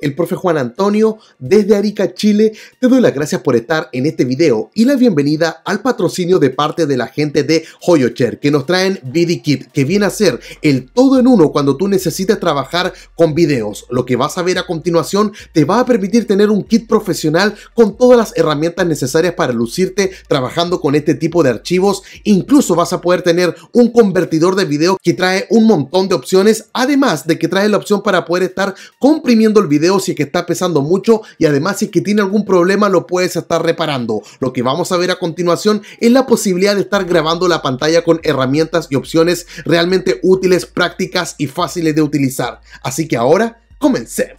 el profe Juan Antonio desde Arica, Chile. Te doy las gracias por estar en este video y la bienvenida al patrocinio de parte de la gente de Joyocher que nos traen VidiKit que viene a ser el todo en uno cuando tú necesites trabajar con videos. Lo que vas a ver a continuación te va a permitir tener un kit profesional con todas las herramientas necesarias para lucirte trabajando con este tipo de archivos. Incluso vas a poder tener un convertidor de video que trae un montón de opciones, además de que trae la opción para poder estar comprimiendo el video si es que está pesando mucho y además si es que tiene algún problema lo puedes estar reparando. Lo que vamos a ver a continuación es la posibilidad de estar grabando la pantalla con herramientas y opciones realmente útiles, prácticas y fáciles de utilizar. Así que ahora, comencemos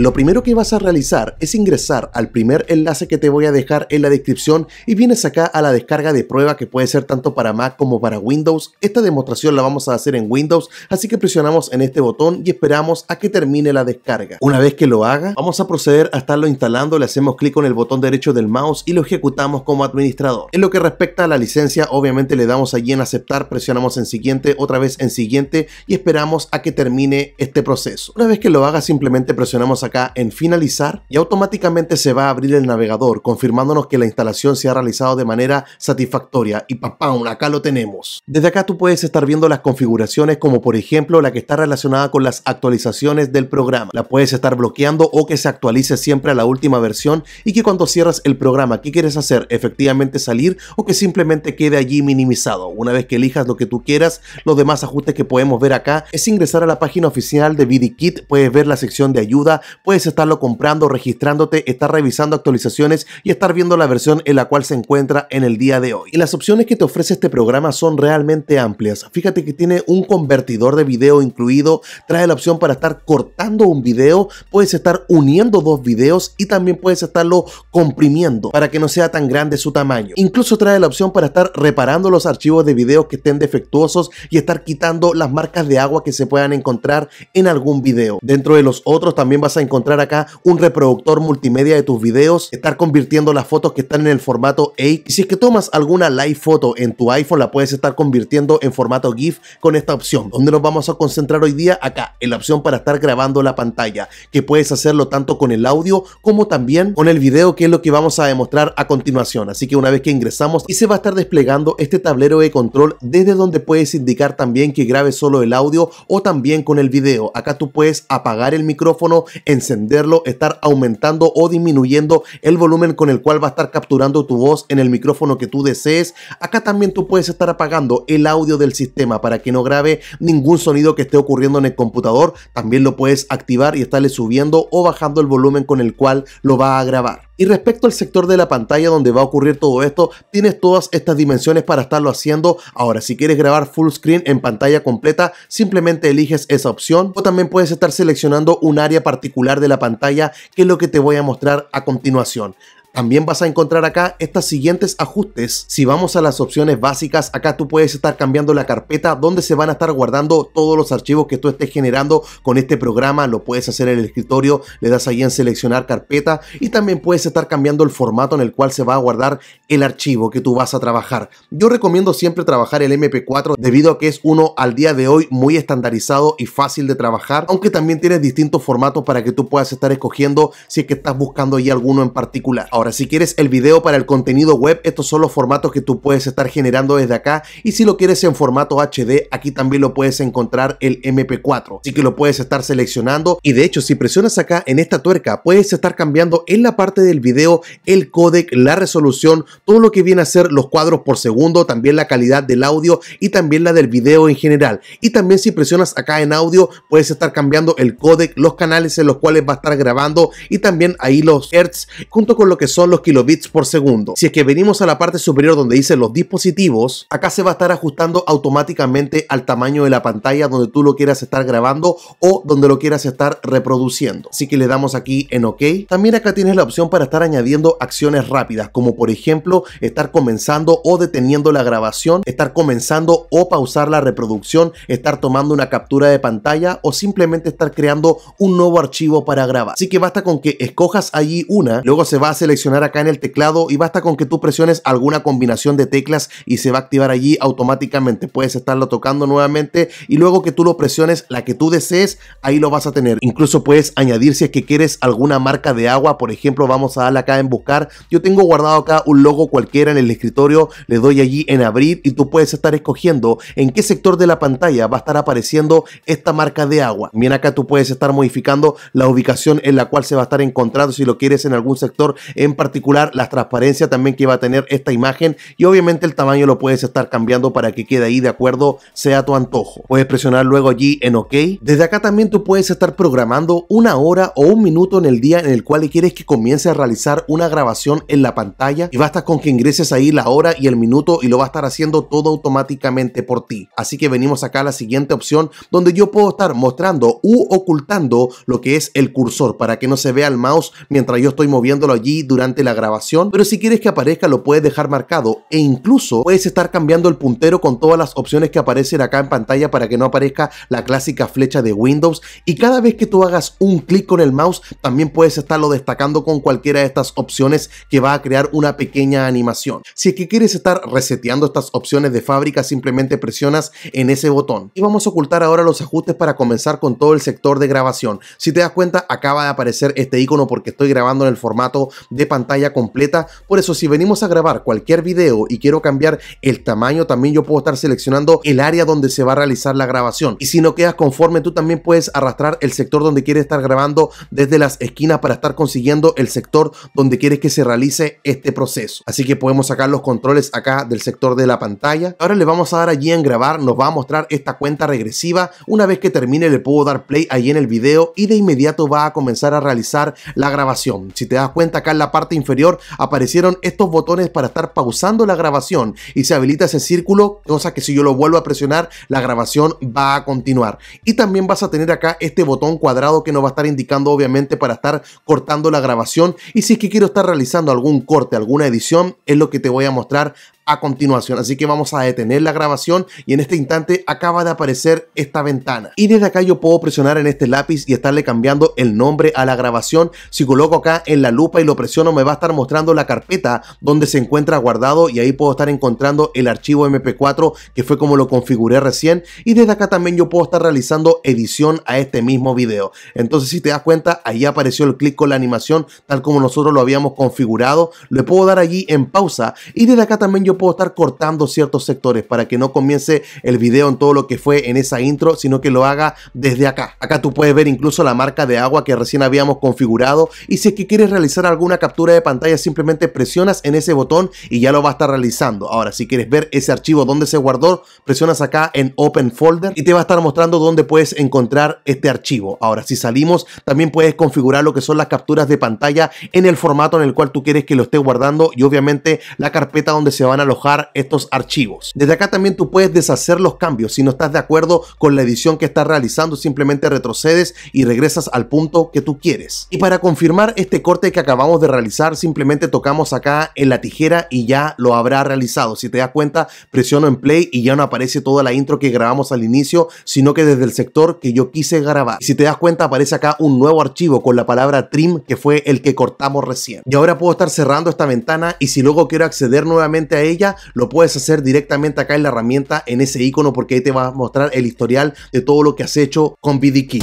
lo primero que vas a realizar es ingresar al primer enlace que te voy a dejar en la descripción y vienes acá a la descarga de prueba que puede ser tanto para Mac como para Windows. Esta demostración la vamos a hacer en Windows, así que presionamos en este botón y esperamos a que termine la descarga. Una vez que lo haga, vamos a proceder a estarlo instalando, le hacemos clic con el botón derecho del mouse y lo ejecutamos como administrador. En lo que respecta a la licencia, obviamente le damos allí en aceptar, presionamos en siguiente, otra vez en siguiente y esperamos a que termine este proceso. Una vez que lo haga, simplemente presionamos a acá en finalizar y automáticamente se va a abrir el navegador confirmándonos que la instalación se ha realizado de manera satisfactoria y papam, acá lo tenemos. Desde acá tú puedes estar viendo las configuraciones como por ejemplo la que está relacionada con las actualizaciones del programa. La puedes estar bloqueando o que se actualice siempre a la última versión y que cuando cierras el programa, ¿qué quieres hacer? Efectivamente salir o que simplemente quede allí minimizado. Una vez que elijas lo que tú quieras, los demás ajustes que podemos ver acá es ingresar a la página oficial de VidiKit puedes ver la sección de ayuda, puedes estarlo comprando, registrándote, estar revisando actualizaciones y estar viendo la versión en la cual se encuentra en el día de hoy. Y las opciones que te ofrece este programa son realmente amplias. Fíjate que tiene un convertidor de video incluido, trae la opción para estar cortando un video, puedes estar uniendo dos videos y también puedes estarlo comprimiendo para que no sea tan grande su tamaño. Incluso trae la opción para estar reparando los archivos de videos que estén defectuosos y estar quitando las marcas de agua que se puedan encontrar en algún video. Dentro de los otros también vas a encontrar acá un reproductor multimedia de tus videos, estar convirtiendo las fotos que están en el formato a Y si es que tomas alguna live foto en tu iPhone, la puedes estar convirtiendo en formato GIF con esta opción. Donde nos vamos a concentrar hoy día acá, en la opción para estar grabando la pantalla, que puedes hacerlo tanto con el audio como también con el video, que es lo que vamos a demostrar a continuación. Así que una vez que ingresamos y se va a estar desplegando este tablero de control desde donde puedes indicar también que grabe solo el audio o también con el video. Acá tú puedes apagar el micrófono, encenderlo, estar aumentando o disminuyendo el volumen con el cual va a estar capturando tu voz en el micrófono que tú desees. Acá también tú puedes estar apagando el audio del sistema para que no grabe ningún sonido que esté ocurriendo en el computador. También lo puedes activar y estarle subiendo o bajando el volumen con el cual lo va a grabar. Y respecto al sector de la pantalla donde va a ocurrir todo esto, tienes todas estas dimensiones para estarlo haciendo. Ahora, si quieres grabar full screen en pantalla completa, simplemente eliges esa opción o también puedes estar seleccionando un área particular de la pantalla que es lo que te voy a mostrar a continuación. También vas a encontrar acá estos siguientes ajustes. Si vamos a las opciones básicas, acá tú puedes estar cambiando la carpeta donde se van a estar guardando todos los archivos que tú estés generando con este programa. Lo puedes hacer en el escritorio, le das ahí en seleccionar carpeta y también puedes estar cambiando el formato en el cual se va a guardar el archivo que tú vas a trabajar. Yo recomiendo siempre trabajar el MP4 debido a que es uno al día de hoy muy estandarizado y fácil de trabajar, aunque también tienes distintos formatos para que tú puedas estar escogiendo si es que estás buscando ahí alguno en particular. Ahora, si quieres el video para el contenido web, estos son los formatos que tú puedes estar generando desde acá y si lo quieres en formato HD, aquí también lo puedes encontrar el MP4, así que lo puedes estar seleccionando y de hecho si presionas acá en esta tuerca puedes estar cambiando en la parte del video el codec, la resolución, todo lo que viene a ser los cuadros por segundo, también la calidad del audio y también la del video en general. Y también si presionas acá en audio puedes estar cambiando el codec, los canales en los cuales va a estar grabando y también ahí los hertz junto con lo que son los kilobits por segundo. Si es que venimos a la parte superior donde dice los dispositivos, acá se va a estar ajustando automáticamente al tamaño de la pantalla donde tú lo quieras estar grabando o donde lo quieras estar reproduciendo. Así que le damos aquí en OK. También acá tienes la opción para estar añadiendo acciones rápidas como por ejemplo estar comenzando o deteniendo la grabación, estar comenzando o pausar la reproducción, estar tomando una captura de pantalla o simplemente estar creando un nuevo archivo para grabar. Así que basta con que escojas allí una, luego se va a seleccionar acá en el teclado y basta con que tú presiones alguna combinación de teclas y se va a activar allí automáticamente. Puedes estarlo tocando nuevamente y luego que tú lo presiones la que tú desees, ahí lo vas a tener. Incluso puedes añadir si es que quieres alguna marca de agua, por ejemplo, vamos a darle acá en buscar. Yo tengo guardado acá un logo cualquiera en el escritorio, le doy allí en abrir y tú puedes estar escogiendo en qué sector de la pantalla va a estar apareciendo esta marca de agua. Bien acá tú puedes estar modificando la ubicación en la cual se va a estar encontrando si lo quieres en algún sector en particular, la transparencia también que va a tener esta imagen y obviamente el tamaño lo puedes estar cambiando para que quede ahí de acuerdo sea tu antojo. Puedes presionar luego allí en OK. Desde acá también tú puedes estar programando una hora o un minuto en el día en el cual quieres que comience a realizar una grabación en la pantalla y va a estar con que ingreses ahí la hora y el minuto y lo va a estar haciendo todo automáticamente por ti. Así que venimos acá a la siguiente opción donde yo puedo estar mostrando u ocultando lo que es el cursor para que no se vea el mouse mientras yo estoy moviéndolo allí durante la grabación. Pero si quieres que aparezca lo puedes dejar marcado e incluso puedes estar cambiando el puntero con todas las opciones que aparecen acá en pantalla para que no aparezca la clásica flecha de Windows y cada vez que tú hagas un clic con el mouse también puedes estarlo destacando con cualquiera de estas opciones que va a crear una pequeña animación. Si es que quieres estar reseteando estas opciones de fábrica, simplemente presionas en ese botón. Y vamos a ocultar ahora los ajustes para comenzar con todo el sector de grabación. Si te das cuenta, acaba de aparecer este icono porque estoy grabando en el formato de pantalla completa. Por eso, si venimos a grabar cualquier vídeo y quiero cambiar el tamaño, también yo puedo estar seleccionando el área donde se va a realizar la grabación. Y si no quedas conforme, tú también puedes arrastrar el sector donde quieres estar grabando desde las esquinas para estar consiguiendo el sector donde quieres que se realice este proceso. Así que podemos sacar los controles acá del sector de la pantalla. Ahora le vamos a dar allí en grabar, nos va a mostrar esta cuenta regresiva. Una vez que termine le puedo dar play ahí en el video y de inmediato va a comenzar a realizar la grabación. Si te das cuenta acá en la parte inferior aparecieron estos botones para estar pausando la grabación y se habilita ese círculo, cosa que si yo lo vuelvo a presionar la grabación va a continuar. Y también vas a tener acá este botón cuadrado que nos va a estar indicando obviamente para estar cortando la grabación y si es que quiero estar realizando algún corte, alguna edición es lo que te voy a mostrar a continuación. Así que vamos a detener la grabación y en este instante acaba de aparecer esta ventana. Y desde acá yo puedo presionar en este lápiz y estarle cambiando el nombre a la grabación. Si coloco acá en la lupa y lo presiono me va a estar mostrando la carpeta donde se encuentra guardado y ahí puedo estar encontrando el archivo mp4 que fue como lo configuré recién. Y desde acá también yo puedo estar realizando edición a este mismo video. Entonces si te das cuenta ahí apareció el clic con la animación tal como nosotros lo habíamos configurado. Le puedo dar allí en pausa y desde acá también yo puedo estar cortando ciertos sectores para que no comience el video en todo lo que fue en esa intro, sino que lo haga desde acá. Acá tú puedes ver incluso la marca de agua que recién habíamos configurado y si es que quieres realizar alguna captura de pantalla simplemente presionas en ese botón y ya lo va a estar realizando. Ahora, si quieres ver ese archivo donde se guardó, presionas acá en Open Folder y te va a estar mostrando dónde puedes encontrar este archivo. Ahora, si salimos, también puedes configurar lo que son las capturas de pantalla en el formato en el cual tú quieres que lo esté guardando y obviamente la carpeta donde se van a estos archivos. Desde acá también tú puedes deshacer los cambios. Si no estás de acuerdo con la edición que estás realizando, simplemente retrocedes y regresas al punto que tú quieres. Y para confirmar este corte que acabamos de realizar, simplemente tocamos acá en la tijera y ya lo habrá realizado. Si te das cuenta, presiono en play y ya no aparece toda la intro que grabamos al inicio, sino que desde el sector que yo quise grabar. Y si te das cuenta, aparece acá un nuevo archivo con la palabra trim, que fue el que cortamos recién. Y ahora puedo estar cerrando esta ventana y si luego quiero acceder nuevamente a ella, lo puedes hacer directamente acá en la herramienta, en ese icono, porque ahí te va a mostrar el historial de todo lo que has hecho con BDK.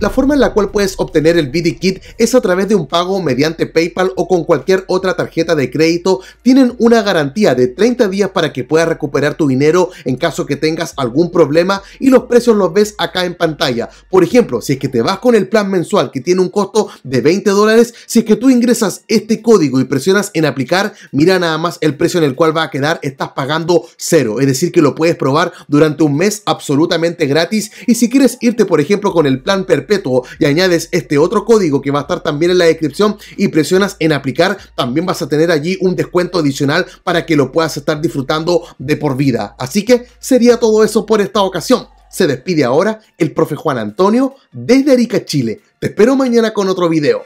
La forma en la cual puedes obtener el BD Kit es a través de un pago mediante PayPal o con cualquier otra tarjeta de crédito. Tienen una garantía de 30 días para que puedas recuperar tu dinero en caso que tengas algún problema y los precios los ves acá en pantalla. Por ejemplo, si es que te vas con el plan mensual que tiene un costo de 20 dólares, si es que tú ingresas este código y presionas en aplicar, mira nada más el precio en el cual va a quedar, estás pagando cero. Es decir, que lo puedes probar durante un mes absolutamente gratis. Y si quieres irte, por ejemplo, con el plan perpetuo, y añades este otro código que va a estar también en la descripción y presionas en aplicar, también vas a tener allí un descuento adicional para que lo puedas estar disfrutando de por vida. Así que sería todo eso por esta ocasión. Se despide ahora el profe Juan Antonio desde Arica, Chile. Te espero mañana con otro video.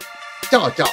Chao, chao.